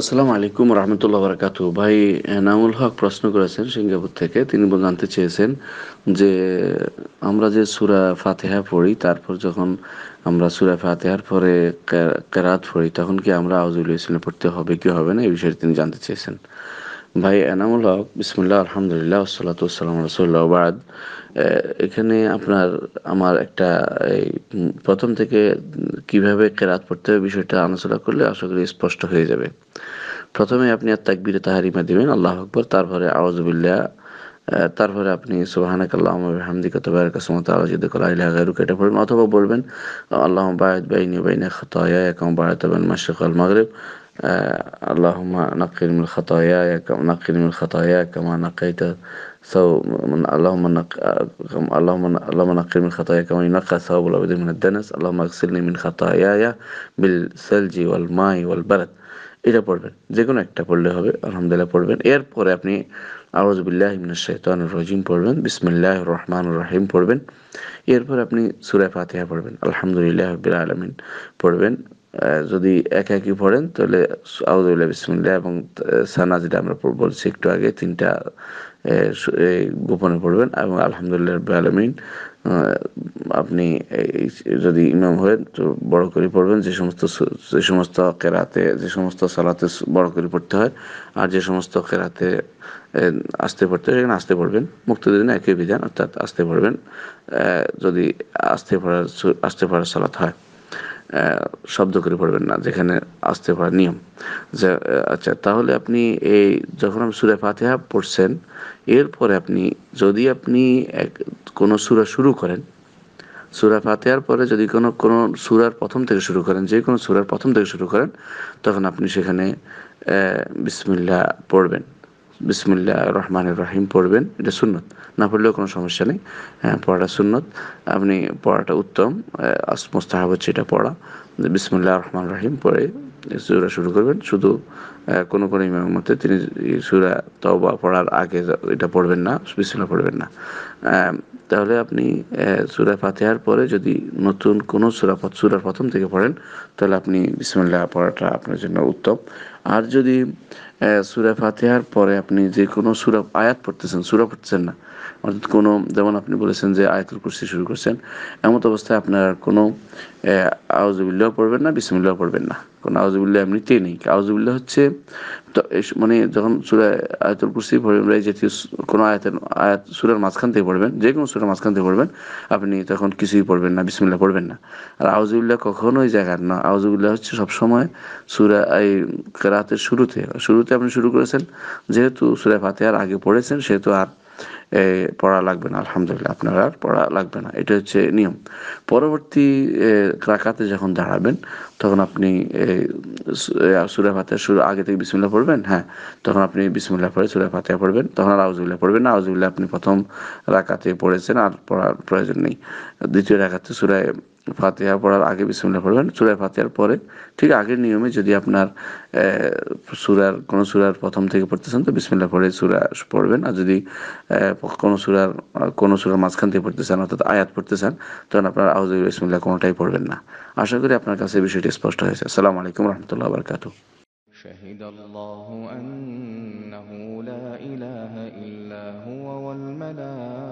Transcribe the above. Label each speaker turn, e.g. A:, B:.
A: আসসালামু আলাইকুম রহমতুল্লাহ বরকাত ভাই এনামুল হক প্রশ্ন করেছেন সিঙ্গাপুর থেকে তিনি জানতে চেয়েছেন যে আমরা যে সুরা ফাতেহা পড়ি তারপর যখন আমরা সুরা ফাতেহার পরে কেরাত পড়ি তখন কি আমরা আউজুল ইসলাম পড়তে হবে কি হবে না এই বিষয়ে তিনি জানতে চেয়েছেন ভাই এনামুল হক বিসমুল্লাহ আলহামদুলিল্লাহ সালাতাম রসুল্লাহ বাদ এখানে আপনার আমার একটা এই প্রথম থেকে কিভাবে কেরাত পড়তে হবে বিষয়টা আলোচনা করলে আশা করি স্পষ্ট হয়ে যাবে প্রথমে আপনি আর তাকবিরে তাহারিমা দেবেন আল্লাহ আকবর তারপরে আওয়াজবিল্লা তারপরে আপনি সুবাহানাক আল্লাহ আলোচিত পড়বেন অথবা বলবেন আল্লাহ বাইনি বাইনে খতায়া মাসিক আল মাগরেব اللهم نقل من خطاياي نقل من خطاياي كما نقيت ثوب من اللهم نق... اللهم اللهم نقل من خطاياي كما ينقى ثوب الابيض من الدنس اللهم اغسلني من خطاياي بالثلج والماء والبرد এটা পড়বেন যে কোনো একটা পড়লে হবে আলহামদুলিল্লাহ পড়বেন এরপরে আপনি আউজবিল্লাহ ইমিন শেতান রহিম পড়বেন বিসমুল্লাহ রহমান রহিম পড়বেন এরপর আপনি সুরে ফাতিহা পড়বেন আলহামদুলিল্লাহ আলমিন পড়বেন যদি একা একই পড়েন তাহলে আউদুল্লাহ বিসমিল্লা এবং সানা যেটা আমরা বলছি একটু আগে তিনটা গোপনে পড়বেন এবং আলহামদুলিল্লাহ আলমিন আপনি যদি ইমাম হয়েন তো বড় করে পড়বেন যে সমস্ত যে সমস্ত কেরাতে যে সমস্ত সালাতে বড় করে পড়তে হয় আর যে সমস্ত কেরাতে আসতে পড়তে হয় সেখানে আসতে পড়বেন মুক্তিদিন একই বিধান অর্থাৎ আসতে পড়বেন যদি আসতে পড়ার আসতে পড়ার সালাত হয় শব্দ করে পড়বেন না যেখানে আসতে পড়ার নিয়ম আচ্ছা তাহলে আপনি এই যখন আপনি সুরে ফাতেহা পড়ছেন এরপরে আপনি যদি আপনি এক কোনো সুরা শুরু করেন সুরা ফাতেহার পরে যদি কোনো কোনো সুরার প্রথম থেকে শুরু করেন যে কোনো সুরার প্রথম থেকে শুরু করেন তখন আপনি সেখানে বিসমিল্লা পড়বেন বিসমুল্লাহ রহমান রাহিম পড়বেন এটা সুন্নত না পড়লেও কোনো সমস্যা নেই হ্যাঁ, পড়াটা সুন্নত আপনি পড়াটা উত্তম মোস্তাহাব হচ্ছে এটা পড়া বিসমুল্লাহ রহমান রাহিম পড়ে সুরা শুরু করবেন শুধু কোনো কোনো ইমামের মতে তিনি সুরা তবা পড়ার আগে এটা পড়বেন না বিসমিল্লা পড়বেন না তাহলে আপনি সুরা ফাতেহার পরে যদি নতুন কোনো সুরা সুরার প্রথম থেকে পড়েন তাহলে আপনি বিসমিল্লা পড়াটা আপনার জন্য উত্তম আর যদি সুরা ফাতেহার পরে আপনি যে কোনো সুরা আয়াত পড়তেছেন সুরা পড়তেছেন না অর্থাৎ কোনো যেমন আপনি বলেছেন যে আয়াতুল কুরসি শুরু করছেন এমত অবস্থায় আপনার কোনো আউজুবিল্লাহ পড়বেন না বিসমুল্লাহ পড়বেন না কোনো আউজুবিল্লাহ এমনিতেই নেই আউজুবিল্লাহ হচ্ছে মানে যখন সুরা আয়াতুল কুরসি পড়বেন জাতীয় কোনো আয়াতের আয়াত সুরার মাঝখান থেকে পড়বেন যে কোনো সুরার মাঝখান থেকে পড়বেন আপনি তখন কিছুই পড়বেন না বিসমুল্লাহ পড়বেন না আর আউজুবিল্লাহ কখনোই জায়গার না আউজুবিল্লাহ হচ্ছে সবসময় সুরা এই রাতের শুরুতে শুরুতে আপনি শুরু করেছেন যেহেতু সুরা ফাতে আর আগে পড়েছেন সেহেতু আর পড়া লাগবে না আলহামদুলিল্লাহ আপনার আর পড়া লাগবে না এটা হচ্ছে নিয়ম পরবর্তী রাকাতে যখন দাঁড়াবেন তখন আপনি সুরা ফাতে শুরু আগে থেকে বিসমুল্লাহ পড়বেন হ্যাঁ তখন আপনি বিসমুল্লাহ পড়ে সুরা ফাতে পড়বেন তখন আর আউজুল্লাহ পড়বেন না আউজুল্লাহ আপনি প্রথম রাকাতে পড়েছেন আর পড়ার প্রয়োজন নেই দ্বিতীয় রাকাতে সুরায় ফাতেহা পড়ার আগে বিসমিল্লা পড়বেন সুরায় ফাতেহার পরে ঠিক আগের নিয়মে যদি আপনার সুরার কোনো সুরার প্রথম থেকে পড়তেছেন তো বিসমিল্লা পড়ে সুরা পড়বেন আর যদি কোনো সুরার কোনো সুরার মাঝখান থেকে পড়তেছেন অর্থাৎ আয়াত পড়তেছেন তখন আপনার আউজুল বিসমিল্লা কোনোটাই পড়বেন না আশা করি আপনার কাছে বিষয়টি স্পষ্ট হয়েছে আসসালামু আলাইকুম রহমতুল্লাহ বারকাতু
B: شهد الله أنه لا إله إلا هو والملائكة